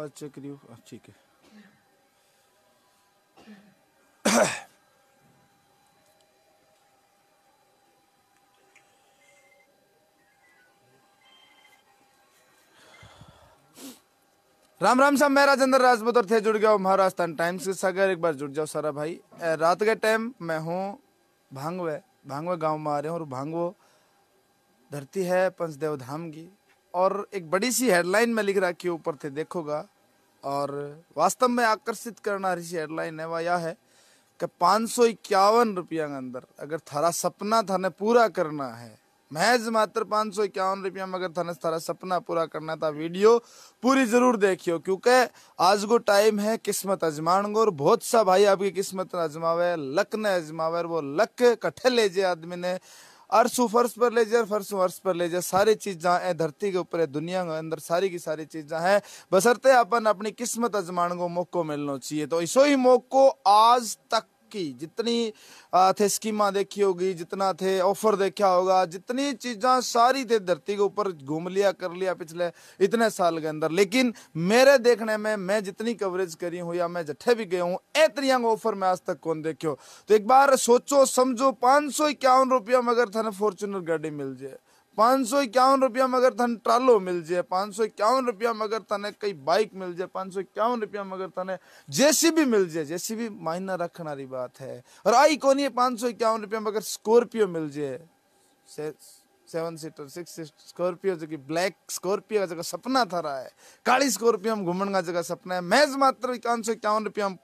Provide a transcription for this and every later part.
आवाज़ चेक करियो हाँ, ठीक है राम राम साहब मैं राजेंद्र राजपूत और थे जुड़ गया महाराष्ट्र टाइम्स के सागर एक बार जुड़ जाओ सारा भाई रात के टाइम मैं हूँ भांगवे भांगवे गांव में आ रहे हूँ और भांगवो धरती है पंचदेव धाम की और एक बड़ी सी हेडलाइन में लिख रखी ऊपर थे देखोगा और वास्तव में आकर्षित करना रही हेडलाइन है वह यह है कि पाँच सौ इक्यावन रुपया के अंदर अगर थारा सपना थाने पूरा करना है महज मात्र पाँच सौ इक्यावन रुपया में अगर थाने थारा सपना पूरा करना था तो वीडियो पूरी जरूर देखियो क्योंकि आज को टाइम है किस्मत अजमान गो और बहुत सा भाई आपकी किस्मत अजमावे लक ने अजमावे वो लक कटे ले जे आदमी ने अरसू फर्श पर ले जाए फर्श अर्श पर ले जाए सारी चीज़ा है धरती के ऊपर है दुनिया के अंदर सारी की सारी चीज़ा है बसरते अपन अपनी किस्मत अजमान को मौको मिलना चाहिए तो इसो ही मौको आज तक की जितनी थे स्कीम देखी होगी जितना थे ऑफर देखा होगा जितनी चीज़ा सारी थे धरती के ऊपर घूम लिया कर लिया पिछले इतने साल के अंदर लेकिन मेरे देखने में मैं जितनी कवरेज करी हूँ या मैं जटे भी गया हूँ एतरिया ऑफर में आज तक कौन देखियो तो एक बार सोचो समझो पांच सौ इक्यावन रुपया में अगर थाने फॉर्चुनर गाड़ी मिल जाए पाँच सौ इक्यावन रुपया में अगर ट्रालो मिल जाए पाँच सौ इक्यावन रुपया में अगर तने कई बाइक मिल जाए पाँच सौ इक्यावन रुपया में अगर तने जैसी भी मिल जाए जैसी भी मायना रखना बात है और आई कौन है पाँच सौ इक्यावन रुपया में अगर स्कॉर्पियो मिल जाए सेवन सीटर सिक्स स्कॉर्पियो जो कि ब्लैक स्कॉर्पियो का जगह सपना था रहा है काली स्कॉर्पियो हम घूमने का जगह सपना है मैज मात्र इक्यावन सौ इक्यावन रुपया हम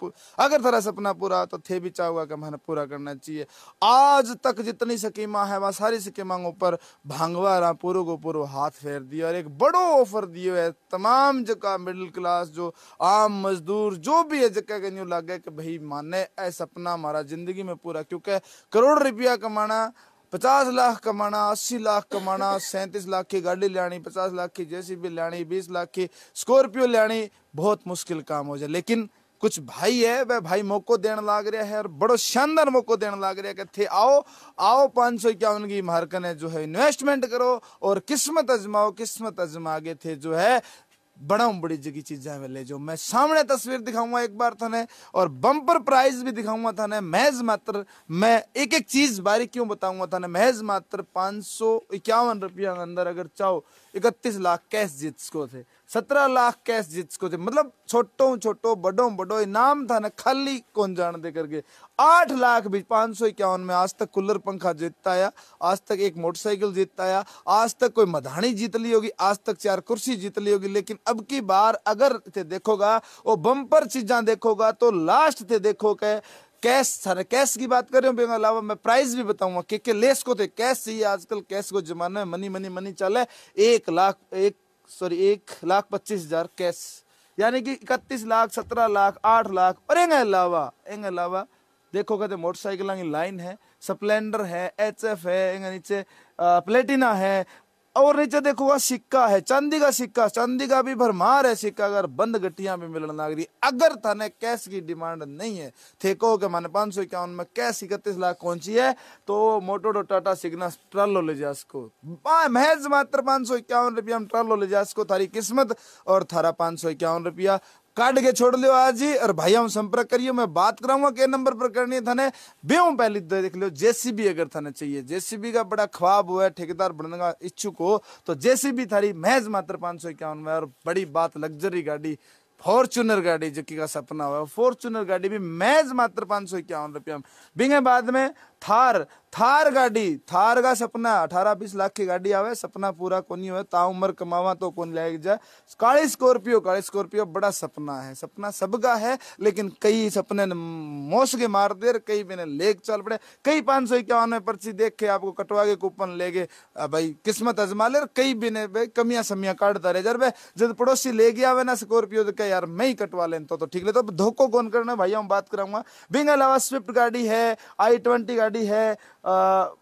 अगर थारा सपना पूरा तो थे भी चाहूँगा कि हमें पूरा करना चाहिए आज तक जितनी स्कीमा है वह सारी स्कीमांगों ऊपर भांगवा रहा पूर्व को पूर्व हाथ फेर दिया और एक बड़ो ऑफर दिए है तमाम जगह मिडिल क्लास जो आम मजदूर जो भी है जगह कहीं लग गया कि भाई माने ऐसा सपना हमारा जिंदगी में पूरा क्योंकि करोड़ रुपया कमाना पचास लाख कमाना अस्सी लाख कमाना सैंतीस लाख की गाड़ी लानी पचास लाख की जैसी भी लानी बीस लाख की स्कॉर्पियो लेनी बहुत मुश्किल काम हो जाए लेकिन कुछ भाई है वह भाई मौको देने लाग रहा है और बड़ो शानदार मौको देने लाग रहा है कि थे आओ आओ पाँच सौ इक्यावन की मारकन है जो है इन्वेस्टमेंट करो और किस्मत अजमाओ किस्मत अजमा के थे जो है बड़ा बड़ी जगह चीजें मिले जो मैं सामने तस्वीर दिखाऊंगा एक बार थाने और बम्पर प्राइज भी दिखाऊंगा थाने महज मात्र मैं एक एक चीज बारी क्यों बताऊंगा थाने महज मात्र पांच सौ इक्यावन रुपया अंदर अगर चाहो इकतीस लाख कैश जीत को थे सत्रह लाख कैश जिसको मतलब छोटो छोटो बड़ो बड़ो इनाम था ना खाली कौन जान दे करके आठ लाख बीच पांच सौ इक्यावन में आज तक कूलर पंखा जीतता आया आज तक एक मोटरसाइकिल जीतता आया आज तक कोई मधानी जीत ली होगी आज तक चार कुर्सी जीत ली होगी लेकिन अब की बार अगर थे देखोगा वो बम्पर चीजा देखोगा तो लास्ट थे देखोगे कैश सर कैश की बात कर रहे हूँ अलावा मैं प्राइस भी बताऊंगा के के लेस को थे तो कैश चाहिए आजकल कैश को जमाना है मनी मनी मनी चले एक लाख एक सॉरी एक लाख पच्चीस हज़ार कैश यानी कि इकतीस लाख सत्रह लाख आठ लाख और एंग अलावा एंग अलावा देखो कहते मोटरसाइकिल की लाइन है स्प्लेंडर है एच एफ है नीचे प्लेटिना है और नीचे देखूंगा सिक्का है चांदी का सिक्का चांदी का भी भरमार है सिक्का अगर बंद गटिया में मिलन रही अगर थाने कैश की डिमांड नहीं है थे कहो के माने पांच सौ इक्यावन में कैश इकतीस लाख पहुंची है तो मोटो डो टाटा सिग्ना ट्रालो ले जा सको महज मात्र पांच सौ इक्यावन रुपया में ट्रालो ले जा सको थारी किस्मत और थारा पांच सौ इक्यावन रुपया काट के छोड़ लियो आज ही और भाई हम संपर्क करियो मैं बात कराऊंगा के नंबर पर करनी है थाने बे बेहू पहले तो देख लियो जेसीबी अगर थाने चाहिए जेसीबी का बड़ा ख्वाब हुआ है ठेकेदार बनने का इच्छुक हो तो जेसीबी थारी महज मात्र पांच सौ इक्यावन में और बड़ी बात लग्जरी गाड़ी फॉर्चुनर गाड़ी जो का सपना हुआ फॉर्चुनर गाड़ी भी महज मात्र पांच सौ इक्यावन रुपया बिंगे बाद में थार थार गाड़ी थार का सपना अठारह बीस लाख की गाड़ी आवे सपना पूरा नहीं हो ता उम्र कमावा तो कौन ले जाए काली स्कॉर्पियो काली स्कॉर्पियो बड़ा सपना है सपना सबका है लेकिन कई सपने ने मोस के मार दे कई मैंने लेक चल पड़े कई पाँच सौ इक्यावन पर्ची देख के आपको कटवा के कूपन ले गए भाई किस्मत अजमा ले कई बिने भाई कमियां समियां काटता रहे जर भाई जब पड़ोसी ले गया आवे ना स्कॉर्पियो तो क्या यार मैं ही कटवा ले तो, तो ठीक ले तो धोखो कौन करना भाई हम बात कराऊंगा बिंग अलावा स्विफ्ट गाड़ी है आई ट्वेंटी गाड़ी गाड़ी है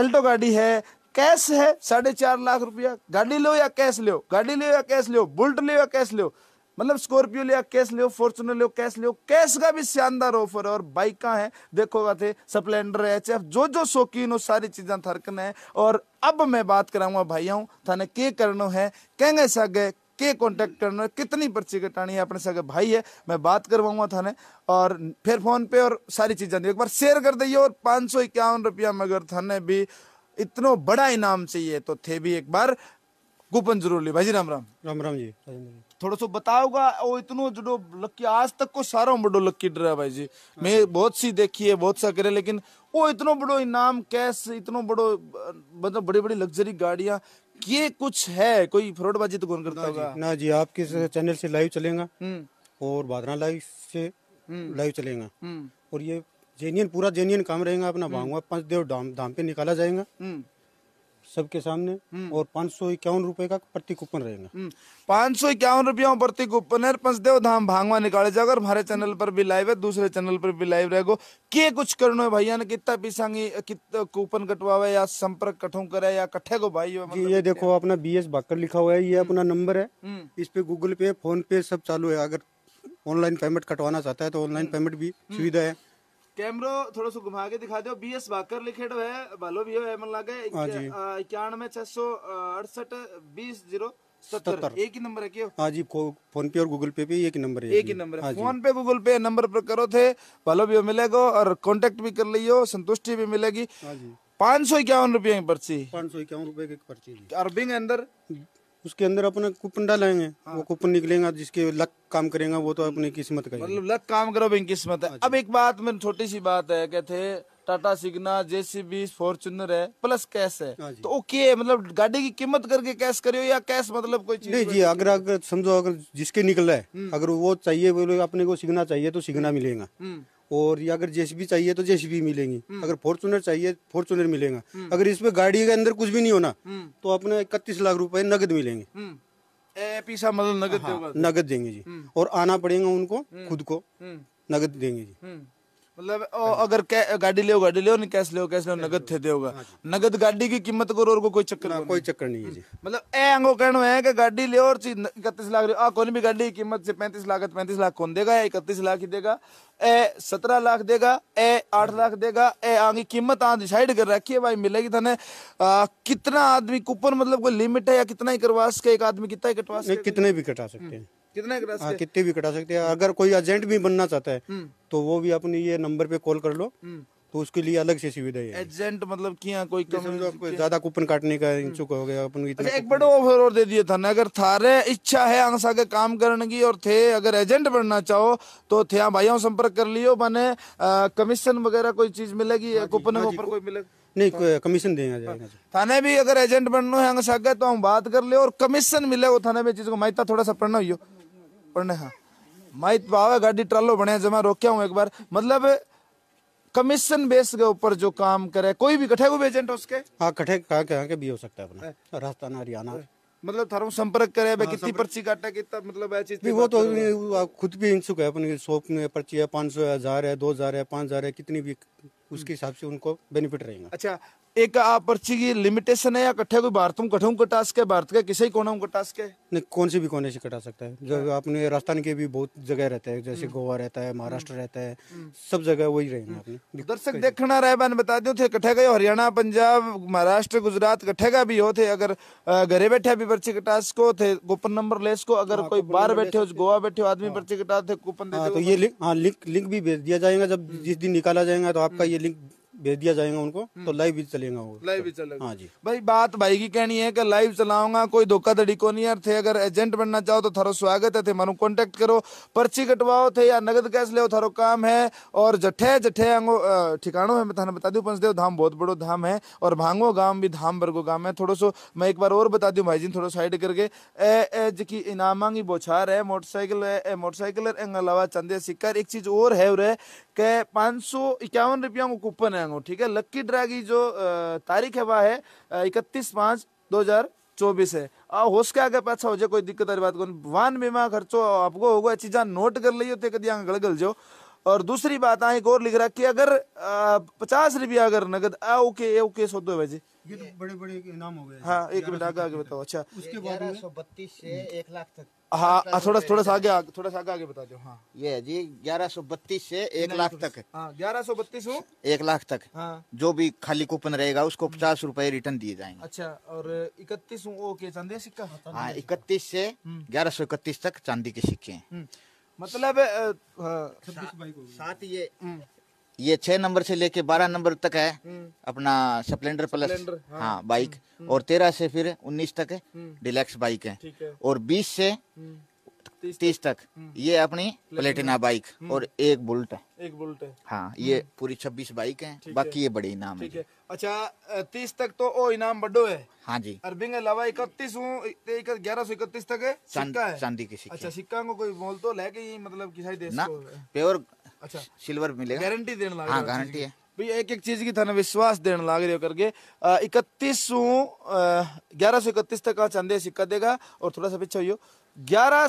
एल्टो गाड़ी है कैश है साढ़े चार लाख रुपया गाड़ी लो या कैश लो गाड़ी लो या कैश लो बुल्ट लो या कैश लो मतलब स्कॉर्पियो लिया कैश लियो फॉर्चुनर लियो कैश लियो कैश का भी शानदार ऑफर है और बाइक का है देखो थे स्प्लेंडर एच एफ जो जो शौकीन हो सारी चीजें थरकना है और अब मैं बात कराऊंगा भाइयों थाने के करना है कहेंगे सागे के कॉन्टैक्ट करना है कितनी पर्ची कटानी है अपने सगे भाई है मैं बात करवाऊंगा थाने और फिर फोन पे और सारी चीज़ें एक बार शेयर कर दिए और पाँच सौ इक्यावन रुपया मगर थाने भी इतना बड़ा इनाम चाहिए तो थे भी एक बार कूपन जरूर ली भाई राम राम राम राम जी थोड़ा सा बताओगा वो इतनो जो लक्की आज तक को सारा बड़ो लक्की डर भाई जी मैं बहुत सी देखी है बहुत सा करे लेकिन वो इतनो बड़ो इनाम कैश इतनो बड़ो मतलब बड़ी बड़ी लग्जरी गाड़ियां ये कुछ है कोई फ्रॉडबाजी तो कौन करता होगा ना जी आपके चैनल से लाइव चलेगा हम्म। और बादरा लाइव से लाइव हम्म। चलेगा हम्म। और ये जेन्यन पूरा जेन्यन काम रहेगा अपना भांगवा पंचदेव देव धाम पे निकाला जाएगा सबके सामने हम्म। और पाँच सौ इक्यावन रूपए का प्रति कूपन रहेगा हम्म। पाँच सौ इक्यावन रुपया प्रति कूपन है पंचदेव धाम भांगवा निकाले जाएगा हमारे चैनल पर भी लाइव है दूसरे चैनल पर भी लाइव रहेगा के कुछ करना है भैया ने कितना पीसांगी कितना कूपन कटवा या संपर्क कठो करे या कट्ठे को भाई मतलब ये देखो अपना बी एस लिखा हुआ है ये हम्म। अपना नंबर है इस पे गूगल पे फोन पे सब चालू है अगर ऑनलाइन पेमेंट कटवाना चाहता है तो ऑनलाइन पेमेंट भी सुविधा है कैमरो थोड़ा सा घुमा के दिखा दो बी एस भाकर लिखे है भलो भी है मन लागे हाँ इक्यानवे छह सौ अड़सठ बीस जीरो सत्तर एक ही नंबर है क्यों हाँ जी फोन पे और गूगल पे भी एक नंबर है एक ही नंबर है हाँ फोन पे गूगल पे नंबर पर करो थे भलो भी मिलेगा और कांटेक्ट भी कर लियो संतुष्टि भी मिलेगी हाँ पाँच सौ इक्यावन रुपये की पर्ची पाँच सौ इक्यावन रुपये की पर्ची अरबिंग अंदर उसके अंदर अपना कूपन डालेंगे हाँ। वो कूपन निकलेगा जिसके लक काम करेगा वो तो अपनी किस्मत का मतलब लक काम करो अपनी किस्मत है हाँ अब एक बात मेरी छोटी सी बात है कहते टाटा सिग्ना जेसीबी फॉर्चुनर है प्लस कैश है हाँ तो ओके मतलब गाड़ी की कीमत करके कैश करियो या कैश मतलब कोई चीज नहीं जी अगर अगर समझो अगर जिसके निकला है हम्म। अगर वो चाहिए बोले अपने को सिग्ना चाहिए तो सिग्ना मिलेगा हम्म। और अगर जेसीबी चाहिए तो जेसीबी मिलेंगी हम्म। अगर फॉर्चुनर चाहिए फॉर्चुनर मिलेगा हम्म। अगर इसमें गाड़ी के अंदर कुछ भी नहीं होना हम्म। तो अपने इकतीस लाख रुपए नगद मिलेंगे मतलब नगद हाँ, नगद देंगे जी और आना पड़ेगा उनको खुद को नगद देंगे जी मतलब अगर गाड़ी ले गाड़ी ले कैश ले कैश ले नगद थे देगा हाँ नगद गाड़ी की कीमत करो और कोई चक्कर ना कोई चक्कर नहीं है जी मतलब ए अंगो कहना है कि गाड़ी ले और चीज इकतीस लाख आ कोई भी गाड़ी की कीमत से पैंतीस लाख पैंतीस लाख कौन देगा या इकतीस लाख ही देगा ए सत्रह लाख देगा ए आठ लाख देगा ए आगे कीमत आ डिसाइड कर रखी है भाई मिलेगी थाने तो आ, कितना आदमी कूपन मतलब कोई लिमिट है या कितना ही करवा सके एक आदमी कितना ही कटवा सके कितने भी कटा सकते हैं हम्म, कितने हाँ, कितने भी कटा सकते हैं अगर कोई एजेंट भी बनना चाहता है हम्म। तो वो भी अपनी ये नंबर पे कॉल कर लो हम्म। तो उसके लिए अलग से सुविधा है एजेंट मतलब कि कोई कम ज्यादा कूपन काटने का इच्छुक हो गया अपन अच्छा, एक बड़ा ऑफर और दे दिया था ना अगर थारे इच्छा है आंसा के काम करने की और थे अगर एजेंट बनना चाहो तो थे भाइयों संपर्क कर लियो मैंने कमीशन वगैरह कोई चीज मिलेगी हाँ कूपन हाँ के ऊपर कोई मिलेगा नहीं कमीशन देंगे थाने भी अगर एजेंट बनना है अंग तो हम बात कर ले और कमीशन मिले वो थाने में चीज को माइता थोड़ा सा पढ़ना हो पढ़ने हाँ माइत पावे गाड़ी ट्रालो बने जमा रोक्या हूँ एक बार मतलब कमीशन बेस के ऊपर जो काम करे कोई भी कठे को एजेंट उसके हाँ कठे कहा के के भी हो सकता है अपना हाँ। राजस्थान हरियाणा मतलब थारो संपर्क करे हाँ, कितनी पर्ची काटा कितना मतलब है चीज वो तो खुद भी इनसुक है अपनी शॉप में पर्ची है पाँच सौ हजार है दो हजार है पाँच हजार है कितनी भी उसके हिसाब से उनको बेनिफिट रहेगा अच्छा एक आप पर्ची की लिमिटेशन है या कट्ठे कोई भारत में कठों कटा सके भारत के किसी कोने में कटा सके नहीं कौन से भी कोने से कटा सकता है जो हाँ। आपने राजस्थान के भी बहुत जगह रहते हैं जैसे हम्म। गोवा रहता है महाराष्ट्र हम्म। रहता है हम्म। सब जगह वही रहेंगे आपने दर्शक देखना रहे मैंने बता दू थे तो कट्ठे गए हरियाणा पंजाब महाराष्ट्र गुजरात कट्ठे का भी हो थे अगर घरे बैठे भी पर्ची कटा सको थे कूपन नंबर ले सको अगर हाँ, कोई बाहर बैठे हो गोवा बैठे हो आदमी हाँ। पर्ची कटा थे कूपन तो ये हाँ लिंक लिंक भी भेज दिया जाएगा जब जिस दिन निकाला जाएगा तो आपका ये लिंक भेज दिया जाएगा उनको तो लाइव हम्म। भी चलेगा वो लाइव भी चलेगा हाँ जी भाई बात भाई की कहनी है कि लाइव चलाऊंगा कोई धोखाधड़ी को नहीं है थे अगर एजेंट बनना चाहो तो थारो स्वागत है थे मारू कॉन्टेक्ट करो पर्ची कटवाओ थे या नगद कैश ले थारो काम है और जठे जठे अंगो ठिकानों है मैं थाना बता दू पंचदेव धाम बहुत बड़ो धाम है और भांगो गांव भी धाम बरगो गांव है थोड़ा सो मैं एक बार और बता दू भाई जी थोड़ा साइड करके ए जी इनामांगी बोछार है मोटरसाइकिल मोटरसाइकिल अलावा चंदे सिक्कर एक चीज और है के पाँच सौ इक्यावन रुपया को कूपन है ठीक है लक्की ड्रा की जो तारीख है वह है इकतीस पाँच दो हजार चौबीस है होश के आगे पाछा हो जाए कोई दिक्कत वाली बात को वाहन बीमा खर्चो आपको होगा चीजा नोट कर लियो तो कदी गड़गल जाओ और दूसरी बात आए हाँ, एक और लिख रहा कि अगर पचास रुपया अगर नगद ओके ओके सो दो भाई ये तो बड़े बड़े इनाम हो गए हाँ एक मिनट आगे आगे बताओ अच्छा उसके बाद सौ बत्तीस से एक लाख तक हाँ थोड़ा थोड़ा सा आगे थोड़ा सा आगे आगे बता दो हाँ ये जी ग्यारह सौ बत्तीस से एक लाख तो तक हाँ, ग्यारह सौ बत्तीस एक लाख तक हाँ जो भी खाली कूपन रहेगा उसको हम्म। पचास रूपए रिटर्न दिए जाएंगे अच्छा और इकतीस ओके चांदी सिक्का हाँ इकतीस से हम्म। ग्यारह सौ इकतीस तक चांदी के सिक्के हैं हम्म। मतलब साथ ये हम्म। ये छह नंबर से लेके बारह नंबर तक है हम्म। अपना स्प्लेंडर प्लस हाँ, हाँ बाइक हम्म। और तेरह से फिर उन्नीस तक है डिलेक्स बाइक है और बीस से तीस तक हम्म। ये अपनी प्लेटिना हम्म। बाइक और एक बुलेट है एक बुलेट है हाँ ये हम्म। पूरी छब्बीस बाइक है बाकी ये बड़े इनाम है अच्छा तीस तक तो ओ इनाम बड़ो है हाँ जी अरबिंग अलावा इकतीस ग्यारह सौ इकतीस तक है सिक्का है चांदी की सिक्के अच्छा सिक्का को कोई बोल तो लेके मतलब किसाई दे ना प्योर अच्छा सिल्वर मिलेगा गारंटी देने हाँ गारंटी है एक एक चीज की थाना विश्वास देने लाग रही हो करके इकतीस सौ ग्यारह सौ इकतीस तक का चांदी सिक्का देगा और थोड़ा सा पीछे हो ग्यारह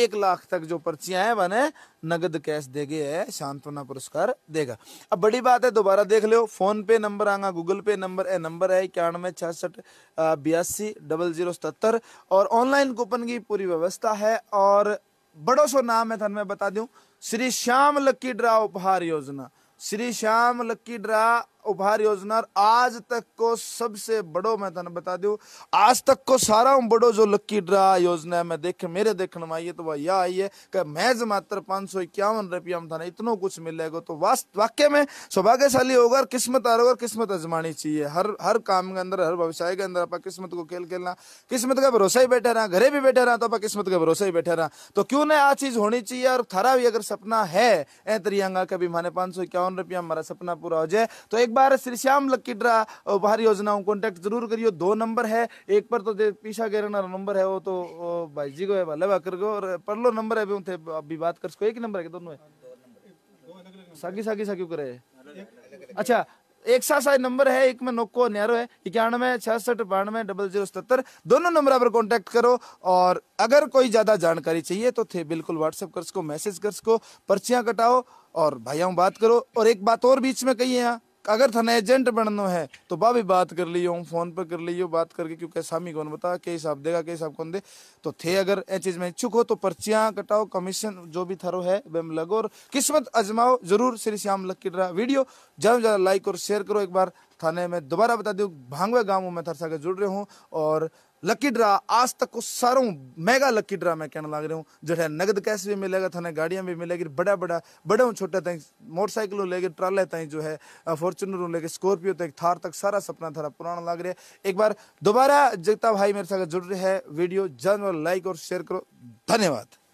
एक लाख तक जो पर्चियां हैं बने नगद कैश देगी है सांत्वना पुरस्कार देगा अब बड़ी बात है दोबारा देख लो फोन पे नंबर आगा गूगल पे नंबर है नंबर है इक्यानवे छियासठ बयासी डबल जीरो सतर और ऑनलाइन कूपन की पूरी व्यवस्था है और बड़ो सो नाम है थन मैं बता दू श्री श्याम लक्की ड्रा उपहार योजना श्री श्याम लक्की ड्रा उपहार योजना आज तक को सबसे बड़ो मैं तुम बता दू आज तक को सारा बड़ो जो लक्की ड्रा योजना मैं देख मेरे देखने में आई है तो वह यह आई है कि महज मात्र पांच सौ इक्यावन रुपया में थाना इतना कुछ मिलेगा तो वाक्य में सौभाग्यशाली होगा किस्मत आ रहा किस्मत अजमानी चाहिए हर हर काम के अंदर हर व्यवसाय के अंदर आप किस्मत को खेल खेलना किस्मत का भरोसा ही बैठे रहा घरे भी बैठे रहा तो आप किस्मत का भरोसा ही बैठे रहा तो क्यों ना आ चीज होनी चाहिए और थारा भी अगर सपना है ए तरियांगा कभी माने पांच सौ इक्यावन रुपया हमारा सपना पूरा हो जाए तो एक बार श्री श्याम लक्की ड्रा बाहर योजनाओं कॉन्टेक्ट जरूर करियो दो नंबर है एक पर तो पीछा के नंबर है वो तो भाई जी को है भले कर गो और परलो नंबर है भी उनसे अभी बात कर सको एक नंबर है दोनों है सागी सागी सा क्यों करे अच्छा एक सा सा नंबर है एक में नोको न्यारो है इक्यानवे छियासठ बानवे डबल जीरो सतर दोनों नंबर पर कांटेक्ट करो और अगर कोई ज्यादा जानकारी चाहिए तो थे बिल्कुल व्हाट्सएप कर सको मैसेज कर सको पर्चियां कटाओ और भाइयों बात करो और एक बात और बीच में कही है यहाँ अगर थाने एजेंट बनना है तो बा भी बात कर लियो फोन पर कर लियो बात करके क्योंकि सामी कौन बता के हिसाब देगा के हिसाब कौन दे तो थे अगर ए चीज में इच्छुक हो तो पर्चियां कटाओ कमीशन जो भी थरो है वह लगो और किस्मत अजमाओ जरूर श्री श्याम लक्कीडरा वीडियो ज्यादा ज्यादा लाइक और शेयर करो एक बार थाने में दोबारा बता दू भांगवे गाँव में थरसा के जुड़ रहे हूँ और लकी ड्रा आज तक को सारों मेगा लकी ड्रा मैं कहने लग रहा हूँ है नगद कैश भी मिलेगा थाने गाड़ियां भी मिलेगी बड़ा बड़ा बड़े छोटे तक मोटरसाइकिल लेके ट्राले तई जो है फॉर्चुनर लेके स्कॉर्पियो तक थार तक सारा सपना थारा पुराना लग रहा है एक बार दोबारा जगता भाई मेरे साथ जुड़ रहे है वीडियो जानवर लाइक और शेयर करो धन्यवाद